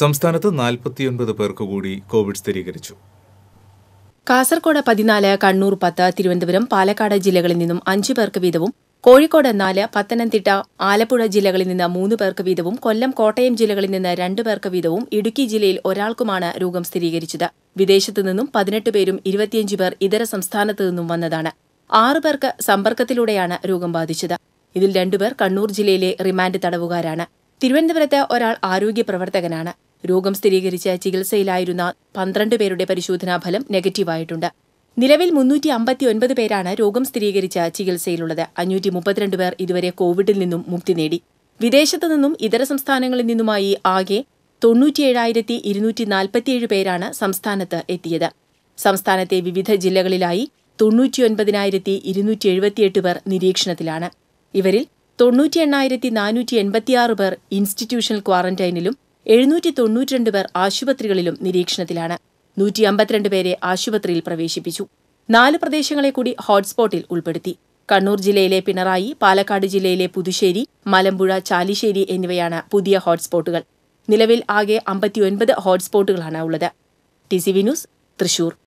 സംസ്ഥാനത്ത് നാൽപ്പത്തിയൊൻപത് പേർക്ക് കൂടി കോവിഡ് സ്ഥിരീകരിച്ചു കാസർകോട് പതിനാല് കണ്ണൂർ പത്ത് തിരുവനന്തപുരം പാലക്കാട് ജില്ലകളിൽ നിന്നും അഞ്ചു പേർക്ക് വീതവും കോഴിക്കോട് നാല് പത്തനംതിട്ട ആലപ്പുഴ ജില്ലകളിൽ നിന്ന് മൂന്ന് പേർക്ക് വീതവും കൊല്ലം കോട്ടയം ജില്ലകളിൽ നിന്ന് രണ്ട് പേർക്ക് വീതവും ഇടുക്കി ജില്ലയിൽ ഒരാൾക്കുമാണ് രോഗം സ്ഥിരീകരിച്ചത് വിദേശത്തു നിന്നും പതിനെട്ട് പേരും ഇരുപത്തിയഞ്ച് പേർ ഇതര സംസ്ഥാനത്തു നിന്നും വന്നതാണ് ആറു പേർക്ക് സമ്പർക്കത്തിലൂടെയാണ് രോഗം ബാധിച്ചത് ഇതിൽ രണ്ടുപേർ കണ്ണൂർ ജില്ലയിലെ റിമാൻഡ് തടവുകാരാണ് തിരുവനന്തപുരത്ത് ഒരാൾ ആരോഗ്യ പ്രവർത്തകനാണ് രോഗം സ്ഥിരീകരിച്ച ചികിത്സയിലായിരുന്ന പന്ത്രണ്ട് പേരുടെ പരിശോധനാ ഫലം നെഗറ്റീവായിട്ടുണ്ട് നിലവിൽ മുന്നൂറ്റി അമ്പത്തി ഒൻപത് പേരാണ് രോഗം സ്ഥിരീകരിച്ച ചികിത്സയിലുള്ളത് അഞ്ഞൂറ്റി മുപ്പത്തിരണ്ട് പേർ ഇതുവരെ കോവിഡിൽ നിന്നും മുക്തി നേടി വിദേശത്തു നിന്നും ഇതര സംസ്ഥാനങ്ങളിൽ നിന്നുമായി ആകെ തൊണ്ണൂറ്റിയേഴായിരത്തി ഇരുന്നൂറ്റി നാൽപ്പത്തിയേഴ് പേരാണ് സംസ്ഥാനത്ത് എത്തിയത് സംസ്ഥാനത്തെ വിവിധ ജില്ലകളിലായി തൊണ്ണൂറ്റിയൊൻപതിനായിരത്തി ഇരുന്നൂറ്റി എഴുപത്തിയെട്ട് പേർ നിരീക്ഷണത്തിലാണ് ഇവരിൽ തൊണ്ണൂറ്റി എണ്ണായിരത്തി നാനൂറ്റി എൺപത്തിയാറ് പേർ ഇൻസ്റ്റിറ്റ്യൂഷണൽ ക്വാറന്റൈനിലും എഴുന്നൂറ്റി തൊണ്ണൂറ്റിരണ്ട് പേർ ആശുപത്രികളിലും നിരീക്ഷണത്തിലാണ് നൂറ്റി അമ്പത്തിരണ്ട് പേരെ ആശുപത്രിയിൽ പ്രവേശിപ്പിച്ചു നാല് പ്രദേശങ്ങളെ കൂടി ഹോട്ട്സ്പോട്ടിൽ ഉൾപ്പെടുത്തി കണ്ണൂർ ജില്ലയിലെ പിണറായി പാലക്കാട് ജില്ലയിലെ പുതുശ്ശേരി മലമ്പുഴ ചാലിശ്ശേരി എന്നിവയാണ് പുതിയ ഹോട്ട്സ്പോട്ടുകൾ നിലവിൽ ആകെ അമ്പത്തിയൊൻപത് ഹോട്ട്സ്പോട്ടുകളാണ് ഉള്ളത് ടി സി ന്യൂസ് തൃശൂർ